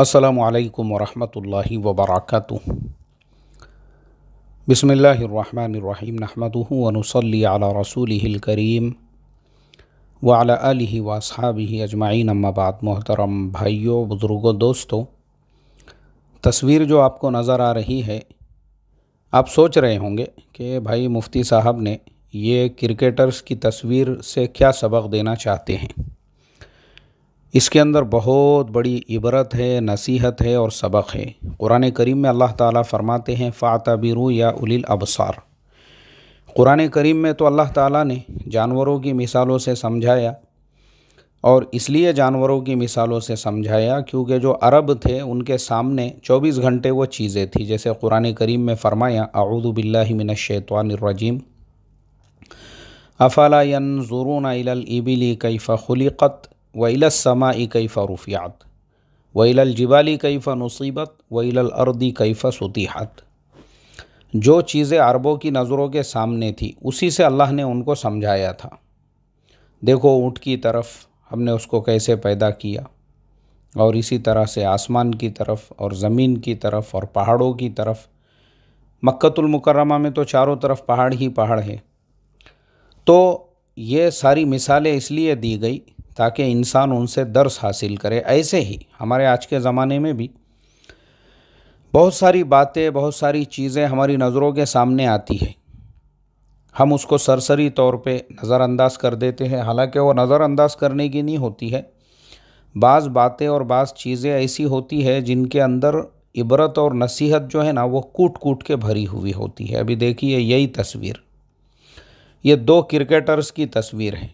असलकम वरहि वबरक बसमीम नहमदनसली रसूल करीम वाली वासहाबी अजमाइन अम्माबाद मोहतरम भाइयों बुज़ुर्गों दोस्तों तस्वीर जो आपको नज़र आ रही है आप सोच रहे होंगे कि भाई मुफ्ती साहब ने ये क्रिकेटर्स की तस्वीर से क्या सबक देना चाहते हैं इसके अंदर बहुत बड़ी इबरत है नसीहत है और सबक है क़ुरान करीम में अल्लाह ताला फ़रमाते हैं बिरु या उलिल अबसार क़ुरान करीम में तो अल्लाह ताला ने जानवरों की मिसालों से समझाया और इसलिए जानवरों की मिसालों से समझाया क्योंकि जो अरब थे उनके सामने 24 घंटे वो चीज़ें थी जैसे क़ुरान करीम में फ़रमाया अऊदबिल्लिमिनशैतवानरजीम अफ़ाला यन ज़ुरून इबिली कैफ़ खुलिक़त वईलसमा कैफ़ा रुफ़ियात वईल जिबाली कैफ़ा नसीबत वईल अर्दी कैफ़ा सुतिहात जो चीज़ें अरबों की नज़रों के सामने थी उसी से अल्लाह ने उनको समझाया था देखो ऊँट की तरफ हमने उसको कैसे पैदा किया और इसी तरह से आसमान की तरफ और ज़मीन की तरफ और पहाड़ों की तरफ मक्तुलमकरमा में तो चारों तरफ पहाड़ ही पहाड़ है तो ये सारी मिसालें इसलिए दी गई ताकि इंसान उनसे दर्स हासिल करे ऐसे ही हमारे आज के ज़माने में भी बहुत सारी बातें बहुत सारी चीज़ें हमारी नज़रों के सामने आती है हम उसको सरसरी तौर पे नज़रअंदाज कर देते हैं हालांकि वो नज़रअंदाज करने की नहीं होती है बाज़ बातें और बाज़ चीज़ें ऐसी होती है जिनके अंदर इबरत और नसीहत जो है ना वो कूट कूट के भरी हुई होती है अभी देखिए यही तस्वीर ये दो क्रिकेटर्स की तस्वीर है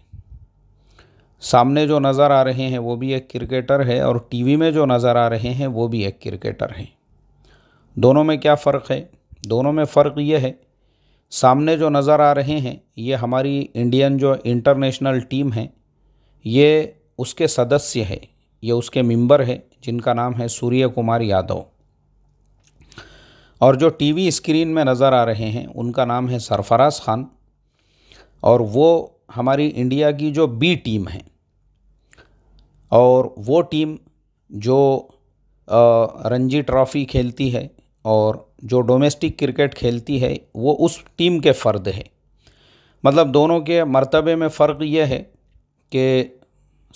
सामने जो नज़र आ रहे हैं वो भी एक क्रिकेटर है और टीवी में जो नज़र आ रहे हैं वो भी एक क्रिकेटर हैं दोनों में क्या फ़र्क है दोनों में फ़र्क ये है सामने जो नज़र आ रहे हैं ये हमारी इंडियन जो इंटरनेशनल टीम है ये उसके सदस्य है ये उसके मेंबर है जिनका नाम है सूर्य कुमार यादव और जो टीवी स्क्रीन में नज़र आ रहे हैं उनका नाम है सरफराज ख़ान और वो हमारी इंडिया की जो बी टीम है और वो टीम जो रणजी ट्रॉफ़ी खेलती है और जो डोमेस्टिक क्रिकेट खेलती है वो उस टीम के फ़र्द है मतलब दोनों के मर्तबे में फ़र्क ये है कि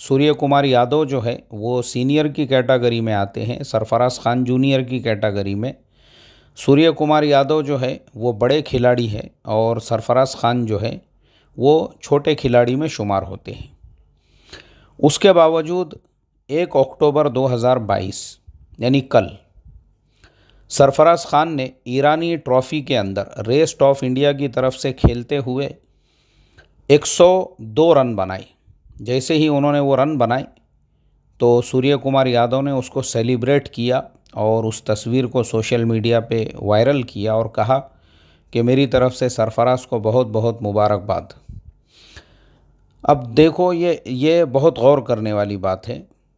सूर्य कुमार यादव जो है वो सीनियर की कैटागरी में आते हैं सरफराज खान जूनियर की कैटागरी में सूर्य कुमार यादव जो है वो बड़े खिलाड़ी है और सरफराज खान जो है वो छोटे खिलाड़ी में शुमार होते हैं उसके बावजूद एक अक्टूबर 2022 यानी कल सरफराज खान ने ईरानी ट्रॉफ़ी के अंदर रेस्ट ऑफ इंडिया की तरफ से खेलते हुए 102 रन बनाए जैसे ही उन्होंने वो रन बनाए तो सूर्य कुमार यादव ने उसको सेलिब्रेट किया और उस तस्वीर को सोशल मीडिया पे वायरल किया और कहा कि मेरी तरफ से सरफराज को बहुत बहुत मुबारकबाद अब देखो ये ये बहुत गौर करने वाली बात है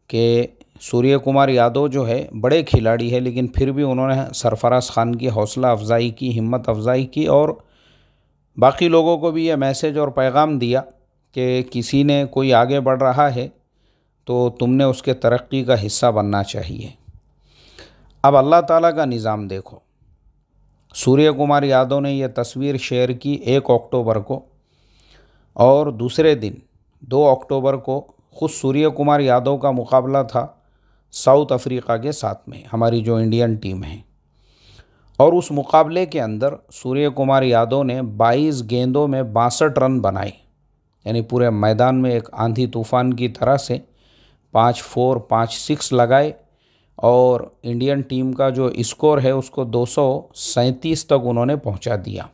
कि सूर्य कुमार यादव जो है बड़े खिलाड़ी है लेकिन फिर भी उन्होंने सरफराज ख़ान की हौसला अफजाई की हिम्मत अफजाई की और बाकी लोगों को भी ये मैसेज और पैगाम दिया कि किसी ने कोई आगे बढ़ रहा है तो तुमने उसके तरक्की का हिस्सा बनना चाहिए अब अल्लाह ताला का निज़ाम देखो सूर्य कुमार यादव ने यह तस्वीर शेयर की एक अक्टूबर को और दूसरे दिन दो अक्टूबर को खुद सूर्य कुमार यादव का मुकाबला था साउथ अफ्रीका के साथ में हमारी जो इंडियन टीम है और उस मुकाबले के अंदर सूर्य कुमार यादव ने 22 गेंदों में बासठ रन बनाए यानी पूरे मैदान में एक आंधी तूफान की तरह से पाँच फोर पाँच सिक्स लगाए और इंडियन टीम का जो स्कोर है उसको दो तक उन्होंने पहुंचा दिया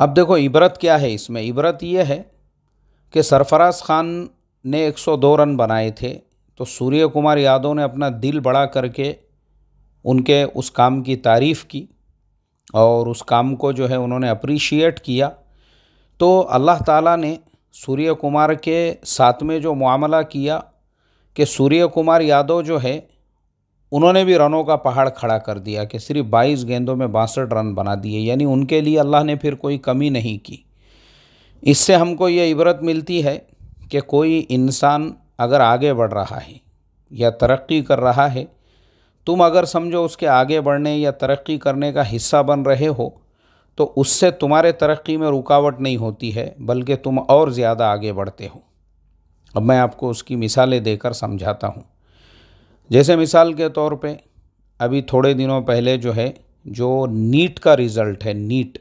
अब देखो इबरत क्या है इसमें इबरत यह है कि सरफराज खान ने 102 रन बनाए थे तो सूर्य कुमार यादव ने अपना दिल बड़ा करके उनके उस काम की तारीफ़ की और उस काम को जो है उन्होंने अप्रिशिएट किया तो अल्लाह ताला ने सूर्य कुमार के साथ में जो मामला किया कि सूर्य कुमार यादव जो है उन्होंने भी रनों का पहाड़ खड़ा कर दिया कि सिर्फ बाईस गेंदों में बासठ रन बना दिए यानी उनके लिए अल्लाह ने फिर कोई कमी नहीं की इससे हमको ये इबरत मिलती है कि कोई इंसान अगर आगे बढ़ रहा है या तरक्की कर रहा है तुम अगर समझो उसके आगे बढ़ने या तरक्की करने का हिस्सा बन रहे हो तो उससे तुम्हारे तरक्की में रुकावट नहीं होती है बल्कि तुम और ज़्यादा आगे बढ़ते हो अब मैं आपको उसकी मिसालें देकर समझाता हूँ जैसे मिसाल के तौर पे अभी थोड़े दिनों पहले जो है जो नीट का रिज़ल्ट है नीट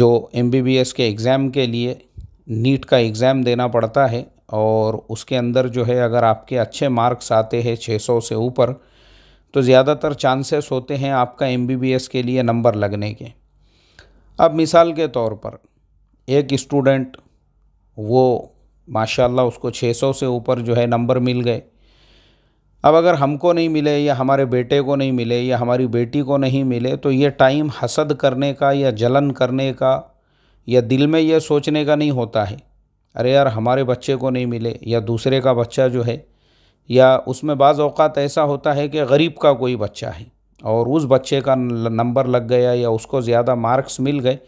जो एम के एग्ज़ाम के लिए नीट का एग्ज़ाम देना पड़ता है और उसके अंदर जो है अगर आपके अच्छे मार्क्स आते हैं 600 से ऊपर तो ज़्यादातर चांसेस होते हैं आपका एम के लिए नंबर लगने के अब मिसाल के तौर पर एक स्टूडेंट वो माशाल्लाह उसको 600 से ऊपर जो है नंबर मिल गए अब अगर हमको नहीं मिले या हमारे बेटे को नहीं मिले या हमारी बेटी को नहीं मिले तो ये टाइम हसद करने का या जलन करने का या दिल में यह सोचने का नहीं होता है अरे यार हमारे बच्चे को नहीं मिले या दूसरे का बच्चा जो है या उसमें बाज़ अवकात ऐसा होता है कि गरीब का कोई बच्चा है और उस बच्चे का नंबर लग गया या उसको ज़्यादा मार्क्स मिल गए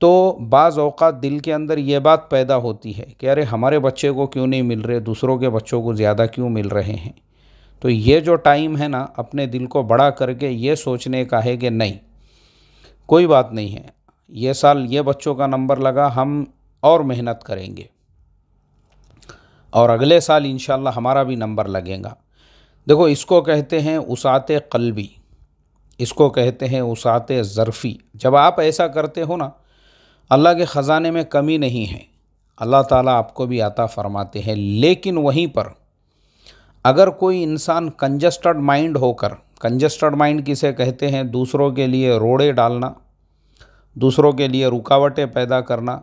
तो बाज़ अवकात दिल के अंदर ये बात पैदा होती है कि अरे हमारे बच्चे को क्यों नहीं मिल रहे दूसरों के बच्चों को ज़्यादा क्यों मिल रहे हैं तो ये जो टाइम है ना अपने दिल को बड़ा करके ये सोचने का है कि नहीं कोई बात नहीं है ये साल ये बच्चों का नंबर लगा हम और मेहनत करेंगे और अगले साल इन हमारा भी नंबर लगेगा देखो इसको कहते हैं उसात कलबी इसको कहते हैं उसात ज़रफ़ी जब आप ऐसा करते हो ना अल्लाह के ख़ज़ाने में कमी नहीं है अल्लाह ताला आपको भी आता फरमाते हैं लेकिन वहीं पर अगर कोई इंसान कंजस्टर्ड माइंड होकर कंजस्टर्ड माइंड किसे कहते हैं दूसरों के लिए रोड़े डालना दूसरों के लिए रुकावटें पैदा करना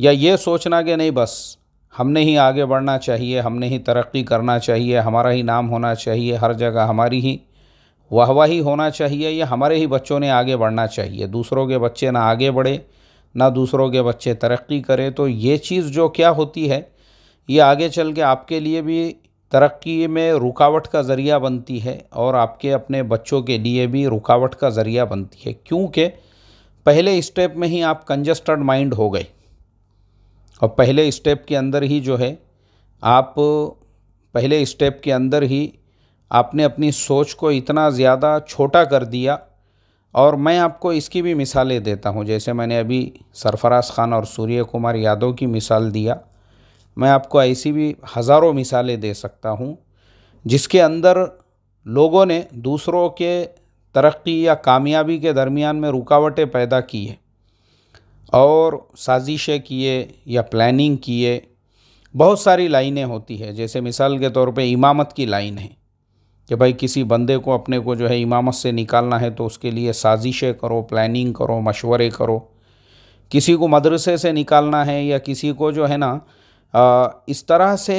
या ये सोचना कि नहीं बस हमने ही आगे बढ़ना चाहिए हमने ही तरक्की करना चाहिए हमारा ही नाम होना चाहिए हर जगह हमारी ही वाहवाही होना चाहिए या हमारे ही बच्चों ने आगे बढ़ना चाहिए दूसरों के बच्चे ना आगे बढ़े ना दूसरों के बच्चे तरक्की करें तो ये चीज़ जो क्या होती है ये आगे चल के आपके लिए भी तरक्की में रुकावट का ज़रिया बनती है और आपके अपने बच्चों के लिए भी रुकावट का ज़रिया बनती है क्योंकि पहले स्टेप में ही आप कंजस्टर्ड माइंड हो गए और पहले स्टेप के अंदर ही जो है आप पहले स्टेप के अंदर ही आपने अपनी सोच को इतना ज़्यादा छोटा कर दिया और मैं आपको इसकी भी मिसालें देता हूँ जैसे मैंने अभी सरफराज ख़ान और सूर्य कुमार यादव की मिसाल दिया मैं आपको ऐसी भी हज़ारों मिसालें दे सकता हूँ जिसके अंदर लोगों ने दूसरों के तरक्की या कामयाबी के दरमियान में रुकावटें पैदा की है और साजिशें किए या प्लानिंग किए बहुत सारी लाइनें होती है जैसे मिसाल के तौर पे इमामत की लाइन है कि भाई किसी बंदे को अपने को जो है इमामत से निकालना है तो उसके लिए साजिशें करो प्लानिंग करो मशवरे करो किसी को मदरसे से निकालना है या किसी को जो है ना इस तरह से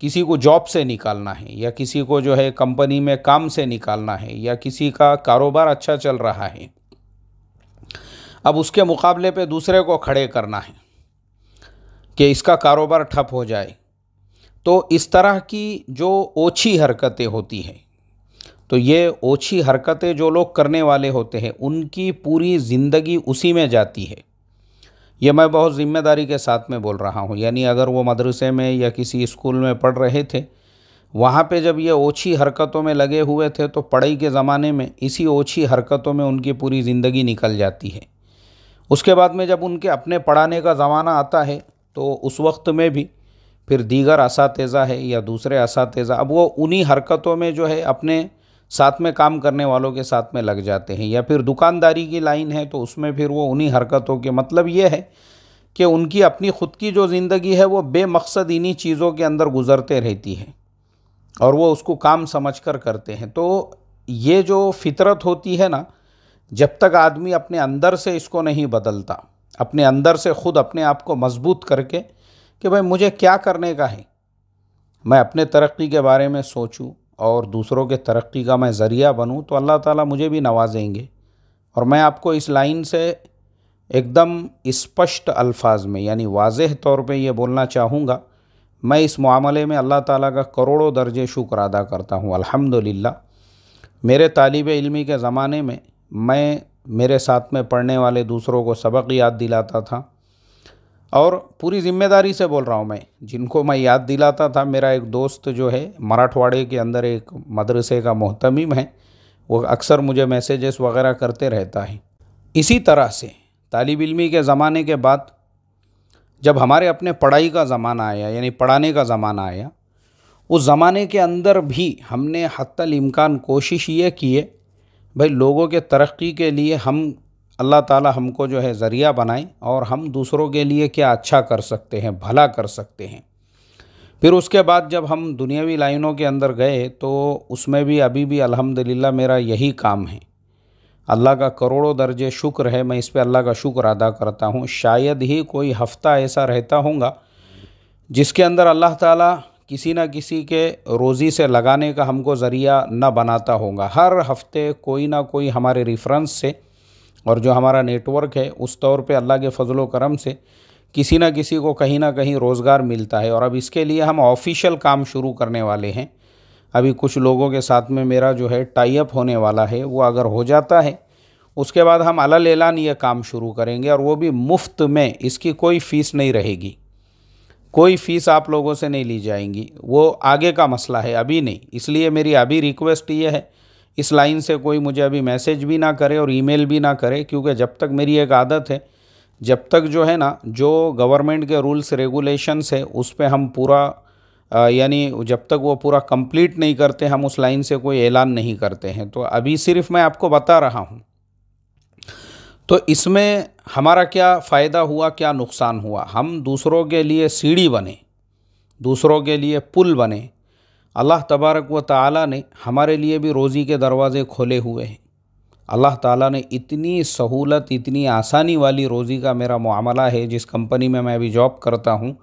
किसी को जॉब से निकालना है या किसी को जो है कंपनी में काम से निकालना है या किसी का कारोबार अच्छा चल रहा है अब उसके मुकाबले पे दूसरे को खड़े करना है कि इसका कारोबार ठप हो जाए तो इस तरह की जो ओछी हरकतें होती हैं तो ये ओछी हरकतें जो लोग करने वाले होते हैं उनकी पूरी ज़िंदगी उसी में जाती है ये मैं बहुत ज़िम्मेदारी के साथ में बोल रहा हूँ यानी अगर वो मदरसे में या किसी स्कूल में पढ़ रहे थे वहाँ पे जब ये ओछी हरकतों में लगे हुए थे तो पढ़ाई के ज़माने में इसी ओछी हरकतों में उनकी पूरी ज़िंदगी निकल जाती है उसके बाद में जब उनके अपने पढ़ाने का ज़माना आता है तो उस वक्त में भी फिर दीगर इस है या दूसरे इस अब वो उन्हीं हरकतों में जो है अपने साथ में काम करने वालों के साथ में लग जाते हैं या फिर दुकानदारी की लाइन है तो उसमें फिर वो उन्हीं हरकतों के मतलब ये है कि उनकी अपनी ख़ुद की जो ज़िंदगी है वो बेमकसद इन्हीं चीज़ों के अंदर गुजरते रहती है और वो उसको काम समझ कर करते हैं तो ये जो फितरत होती है ना जब तक आदमी अपने अंदर से इसको नहीं बदलता अपने अंदर से ख़ुद अपने आप को मजबूत करके कि भाई मुझे क्या करने का है मैं अपने तरक्की के बारे में सोचूं और दूसरों के तरक्की का मैं ज़रिया बनूँ तो अल्लाह ताला मुझे भी नवाजेंगे और मैं आपको इस लाइन से एकदम स्पष्ट अल्फाज में यानी वाज तौर पे ये बोलना चाहूँगा मैं इस मामले में अल्लाह ताला का करोड़ों दर्जे शुक्र अदा करता हूँ अल्हम्दुलिल्लाह मेरे तालब इलमी के ज़माने में मैं मेरे साथ में पढ़ने वाले दूसरों को सबक याद दिलाता था और पूरी जिम्मेदारी से बोल रहा हूँ मैं जिनको मैं याद दिलाता था मेरा एक दोस्त जो है मराठवाड़े के अंदर एक मदरसे का मोहतमिम है वो अक्सर मुझे मैसेजेस वगैरह करते रहता है इसी तरह से तालब इलमी के ज़माने के बाद जब हमारे अपने पढ़ाई का ज़माना आया यानी पढ़ाने का ज़माना आया उस ज़माने के अंदर भी हमने हत्तल इम्कान कोशिश ये किए भाई लोगों के तरक्की के लिए हम अल्लाह ताला हमको जो है ज़रिया बनाए और हम दूसरों के लिए क्या अच्छा कर सकते हैं भला कर सकते हैं फिर उसके बाद जब हम दुनियावी लाइनों के अंदर गए तो उसमें भी अभी भी अल्हम्दुलिल्लाह मेरा यही काम है अल्लाह का करोड़ों दर्जे शुक्र है मैं इस पर अल्लाह का शुक्र अदा करता हूँ शायद ही कोई हफ़्ता ऐसा रहता होगा जिसके अंदर अल्लाह ताला किसी न किसी के रोज़ी से लगाने का हमको ज़रिया न बनाता होगा हर हफ्ते कोई ना कोई हमारे रेफरेंस से और जो हमारा नेटवर्क है उस तौर पे अल्लाह के फजल करम से किसी ना किसी को कहीं ना कहीं रोज़गार मिलता है और अब इसके लिए हम ऑफिशियल काम शुरू करने वाले हैं अभी कुछ लोगों के साथ में मेरा जो है टाई अप होने वाला है वो अगर हो जाता है उसके बाद हम अलल एलान ये काम शुरू करेंगे और वो भी मुफ्त में इसकी कोई फ़ीस नहीं रहेगी कोई फ़ीस आप लोगों से नहीं ली जाएंगी वो आगे का मसला है अभी नहीं इसलिए मेरी अभी रिक्वेस्ट ये है इस लाइन से कोई मुझे अभी मैसेज भी ना करे और ईमेल भी ना करे क्योंकि जब तक मेरी एक आदत है जब तक जो है ना जो गवर्नमेंट के रूल्स रेगुलेशंस है उस पर हम पूरा यानी जब तक वो पूरा कंप्लीट नहीं करते हम उस लाइन से कोई ऐलान नहीं करते हैं तो अभी सिर्फ मैं आपको बता रहा हूँ तो इसमें हमारा क्या फ़ायदा हुआ क्या नुकसान हुआ हम दूसरों के लिए सीढ़ी बने दूसरों के लिए पुल बने अल्लाह तबारक व ताला ने हमारे लिए भी रोज़ी के दरवाज़े खोले हुए हैं अल्लाह ताला ने इतनी सहूलत इतनी आसानी वाली रोज़ी का मेरा मामला है जिस कंपनी में मैं अभी जॉब करता हूँ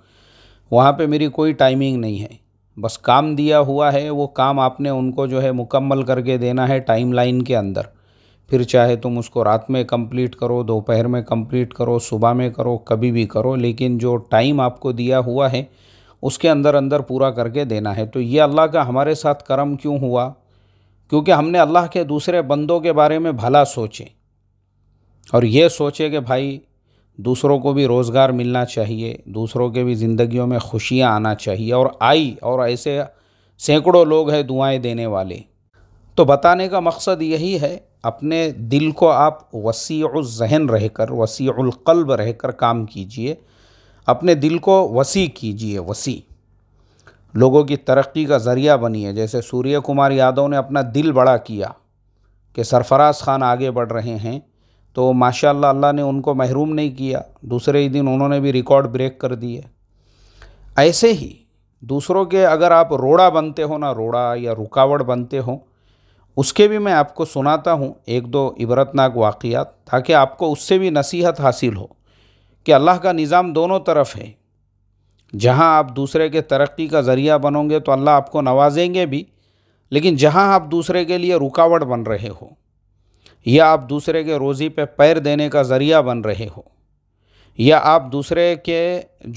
वहाँ पे मेरी कोई टाइमिंग नहीं है बस काम दिया हुआ है वो काम आपने उनको जो है मुकम्मल करके देना है टाइम लाइन के अंदर फिर चाहे तुम उसको रात में कंप्लीट करो दोपहर में कंप्लीट करो सुबह में करो कभी भी करो लेकिन जो टाइम आपको दिया हुआ है उसके अंदर अंदर पूरा करके देना है तो ये अल्लाह का हमारे साथ करम क्यों हुआ क्योंकि हमने अल्लाह के दूसरे बंदों के बारे में भला सोचे और ये सोचे कि भाई दूसरों को भी रोज़गार मिलना चाहिए दूसरों के भी ज़िंदगियों में खुशियाँ आना चाहिए और आई और ऐसे सैकड़ों लोग हैं दुआएं देने वाले तो बताने का मकसद यही है अपने दिल को आप वसी जहन रह कर वसी कल्ब रह कर काम कीजिए अपने दिल को वसी कीजिए वसी लोगों की तरक्की का ज़रिया बनिए जैसे सूर्य कुमार यादव ने अपना दिल बड़ा किया कि सरफराज खान आगे बढ़ रहे हैं तो माशाल्लाह अल्लाह ने उनको महरूम नहीं किया दूसरे ही दिन उन्होंने भी रिकॉर्ड ब्रेक कर दिए ऐसे ही दूसरों के अगर आप रोड़ा बनते हो ना रोड़ा या रुकावट बनते हो उसके भी मैं आपको सुनाता हूँ एक दो इबरतनाक वाक़ात ताकि आपको उससे भी नसीहत हासिल हो कि अल्लाह का निज़ाम दोनों तरफ है जहाँ आप दूसरे के तरक्की का ज़रिया बनोगे तो अल्लाह आपको नवाजेंगे भी लेकिन जहाँ आप दूसरे के लिए रुकावट बन रहे हो या आप दूसरे के रोज़ी पे पैर देने का ज़रिया बन रहे हो या आप दूसरे के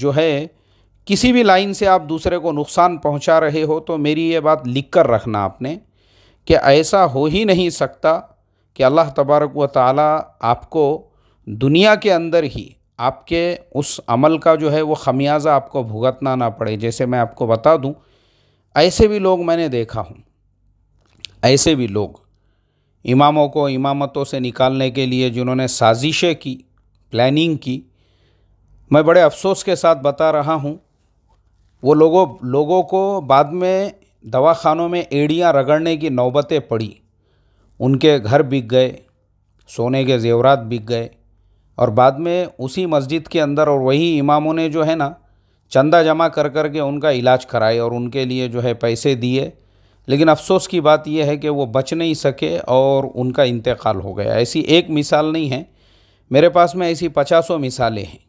जो है किसी भी लाइन से आप दूसरे को नुकसान पहुँचा रहे हो तो मेरी ये बात लिख कर रखना आपने कि ऐसा हो ही नहीं सकता कि अल्लाह तबारक व ताली आपको दुनिया के अंदर ही आपके उस अमल का जो है वो खमियाज़ा आपको भुगतना ना पड़े जैसे मैं आपको बता दूं ऐसे भी लोग मैंने देखा हूं ऐसे भी लोग इमामों को इमामतों से निकालने के लिए जिन्होंने साजिशें की प्लानिंग की मैं बड़े अफसोस के साथ बता रहा हूँ वो लोगों लोगों को बाद में दवाखानों में एड़ियाँ रगड़ने की नौबतें पड़ी उनके घर बिक गए सोने के जेवरात बिक गए और बाद में उसी मस्जिद के अंदर और वही इमामों ने जो है ना चंदा जमा कर कर के उनका इलाज कराए और उनके लिए जो है पैसे दिए लेकिन अफसोस की बात यह है कि वो बच नहीं सके और उनका इंतकाल हो गया ऐसी एक मिसाल नहीं है मेरे पास में ऐसी पचासों मिसालें हैं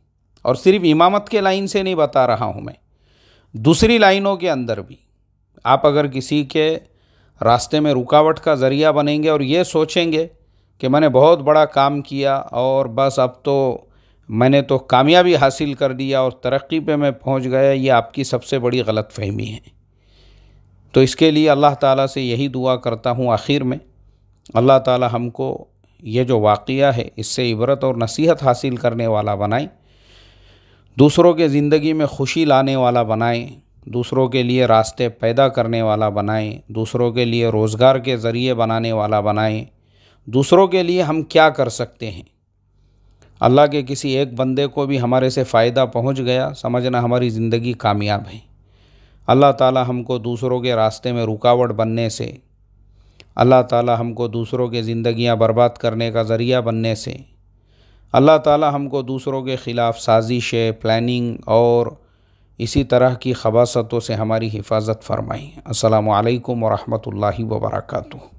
और सिर्फ इमामत के लाइन से नहीं बता रहा हूँ मैं दूसरी लाइनों के अंदर भी आप अगर किसी के रास्ते में रुकावट का ज़रिया बनेंगे और ये सोचेंगे कि मैंने बहुत बड़ा काम किया और बस अब तो मैंने तो कामयाबी हासिल कर लिया और तरक्की पे मैं पहुंच गया ये आपकी सबसे बड़ी गलत फहमी है तो इसके लिए अल्लाह ताला से यही दुआ करता हूँ आखिर में अल्लाह ताला हमको ये जो वाक़ है इससे इबरत और नसीहत हासिल करने वाला बनाए दूसरों के ज़िंदगी में खुशी लाने वाला बनाए दूसरों के लिए रास्ते पैदा करने वाला बनाए दूसरों के लिए रोज़गार के ज़रिए बनाने वाला बनाएँ दूसरों के लिए हम क्या कर सकते हैं अल्लाह के किसी एक बंदे को भी हमारे से फ़ायदा पहुंच गया समझना हमारी ज़िंदगी कामयाब है अल्लाह ताला हमको दूसरों के रास्ते में रुकावट बनने से अल्लाह ताला हमको दूसरों के ज़िंदियाँ बर्बाद करने का ज़रिया बनने से अल्लाह ताला हमको दूसरों के ख़िलाफ़ साजिशें प्लानिंग और इसी तरह की खबासतों से हमारी हिफाजत फरमाएँ अल्लाम वरहमल वर्का